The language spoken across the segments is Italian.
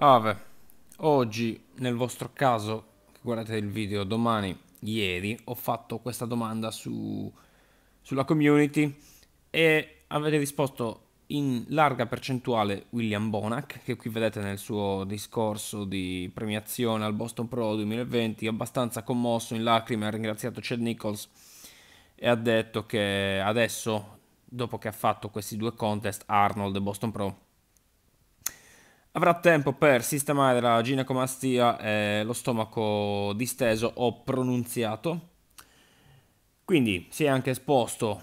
Ave, oggi nel vostro caso, guardate il video domani, ieri, ho fatto questa domanda su, sulla community e avete risposto in larga percentuale William Bonac, che qui vedete nel suo discorso di premiazione al Boston Pro 2020, abbastanza commosso, in lacrime, ha ringraziato Chad Nichols e ha detto che adesso, dopo che ha fatto questi due contest, Arnold e Boston Pro, Avrà tempo per sistemare la ginecomastia e lo stomaco disteso o pronunziato. Quindi si è anche esposto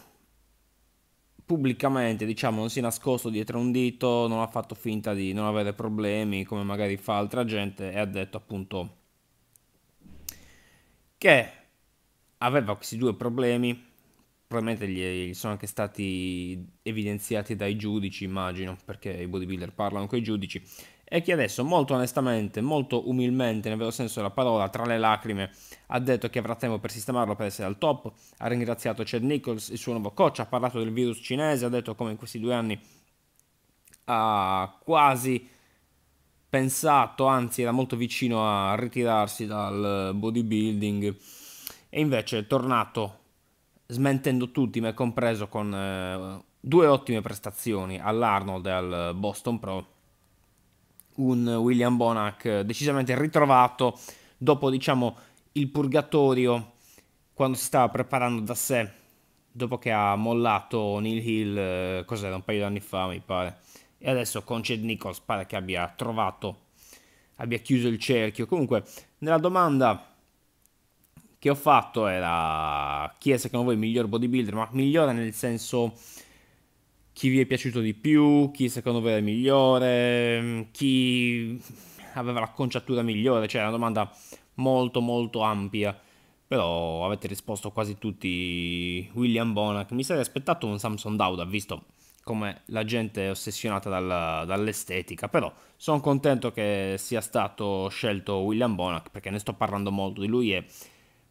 pubblicamente, diciamo, non si è nascosto dietro un dito, non ha fatto finta di non avere problemi come magari fa altra gente e ha detto appunto che aveva questi due problemi probabilmente gli, gli, sono anche stati evidenziati dai giudici, immagino, perché i bodybuilder parlano con i giudici, e che adesso molto onestamente, molto umilmente, nel vero senso della parola, tra le lacrime, ha detto che avrà tempo per sistemarlo per essere al top, ha ringraziato Chad Nichols, il suo nuovo coach, ha parlato del virus cinese, ha detto come in questi due anni ha quasi pensato, anzi era molto vicino a ritirarsi dal bodybuilding, e invece è tornato smentendo tutti, ma compreso, con eh, due ottime prestazioni all'Arnold e al Boston Pro. Un William Bonac eh, decisamente ritrovato dopo diciamo il purgatorio quando si stava preparando da sé dopo che ha mollato Neil Hill eh, cos'era un paio di anni fa mi pare e adesso con Chad Nichols pare che abbia trovato abbia chiuso il cerchio comunque nella domanda che ho fatto era chi è secondo voi il miglior bodybuilder, ma migliore nel senso chi vi è piaciuto di più, chi secondo voi è migliore, chi aveva la conciatura migliore, cioè è una domanda molto molto ampia. Però avete risposto quasi tutti William Bonac. Mi sarei aspettato un Samson Dauda, visto come la gente è ossessionata dalla, dall'estetica, però sono contento che sia stato scelto William Bonac perché ne sto parlando molto di lui e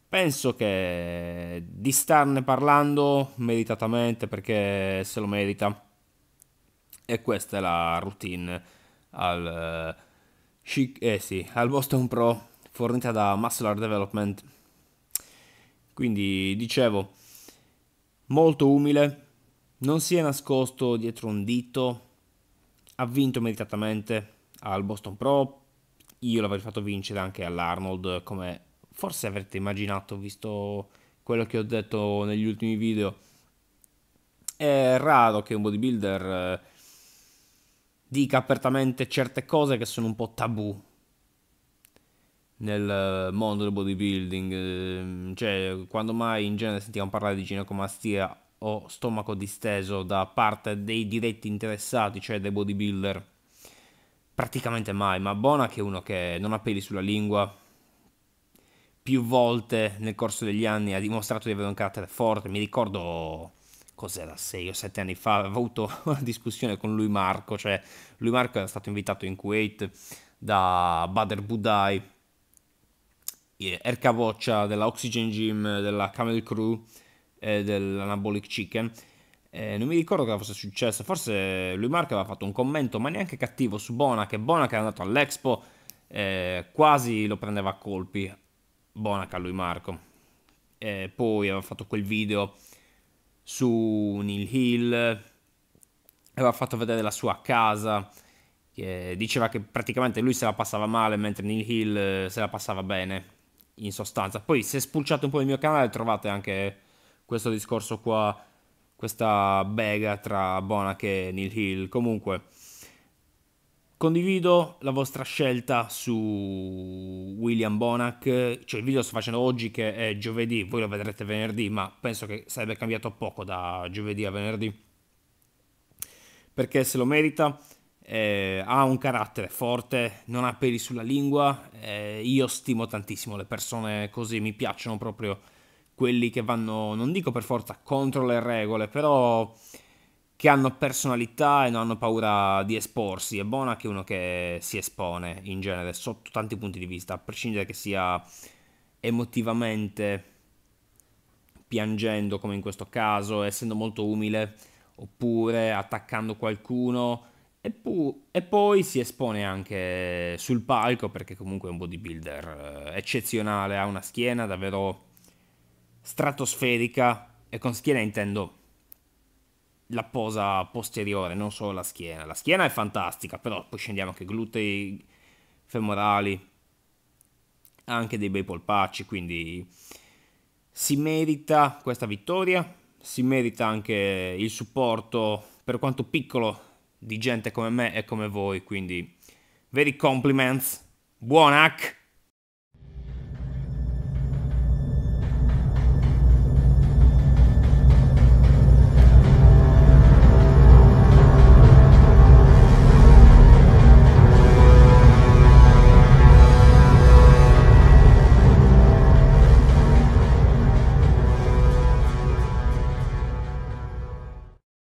Penso che di starne parlando meritatamente perché se lo merita. E questa è la routine al, eh, eh sì, al Boston Pro fornita da Muscular Development. Quindi dicevo, molto umile, non si è nascosto dietro un dito, ha vinto meritatamente al Boston Pro, io l'avrei fatto vincere anche all'Arnold come forse avrete immaginato, visto quello che ho detto negli ultimi video, è raro che un bodybuilder eh, dica apertamente certe cose che sono un po' tabù nel mondo del bodybuilding, ehm, cioè quando mai in genere sentiamo parlare di ginecomastia o stomaco disteso da parte dei diretti interessati, cioè dei bodybuilder, praticamente mai, ma Bona che è uno che non ha peli sulla lingua, più volte nel corso degli anni ha dimostrato di avere un carattere forte. Mi ricordo cos'era 6 o 7 anni fa, avevo avuto una discussione con lui Marco, cioè lui Marco era stato invitato in Kuwait da Bader Budai, Erka della Oxygen Gym, della Camel Crew e dell'Anabolic Chicken. Eh, non mi ricordo cosa fosse successo, forse lui Marco aveva fatto un commento, ma neanche cattivo, su Bonac, che Bona era andato all'Expo eh, quasi lo prendeva a colpi. Bonaca lui Marco. E poi aveva fatto quel video su Neil Hill, aveva fatto vedere la sua casa, che diceva che praticamente lui se la passava male mentre Neil Hill eh, se la passava bene, in sostanza. Poi se spulciate un po' il mio canale trovate anche questo discorso qua, questa bega tra Bonac e Neil Hill. Comunque... Condivido la vostra scelta su William Bonac, cioè il video lo sto facendo oggi che è giovedì, voi lo vedrete venerdì, ma penso che sarebbe cambiato poco da giovedì a venerdì, perché se lo merita, eh, ha un carattere forte, non ha peli sulla lingua, eh, io stimo tantissimo le persone così, mi piacciono proprio quelli che vanno, non dico per forza contro le regole, però che hanno personalità e non hanno paura di esporsi. È buona che uno che si espone in genere, sotto tanti punti di vista, a prescindere che sia emotivamente piangendo come in questo caso, essendo molto umile, oppure attaccando qualcuno. E, pu- e, poi si espone anche sul palco perché comunque è un bodybuilder eh, eccezionale, ha una schiena davvero stratosferica e con schiena intendo la posa posteriore, non solo la schiena. La schiena è fantastica, però poi scendiamo anche glutei femorali, anche dei bei polpacci, quindi si merita questa vittoria, si merita anche il supporto, per quanto piccolo, di gente come me e come voi, quindi veri compliments, buon hack!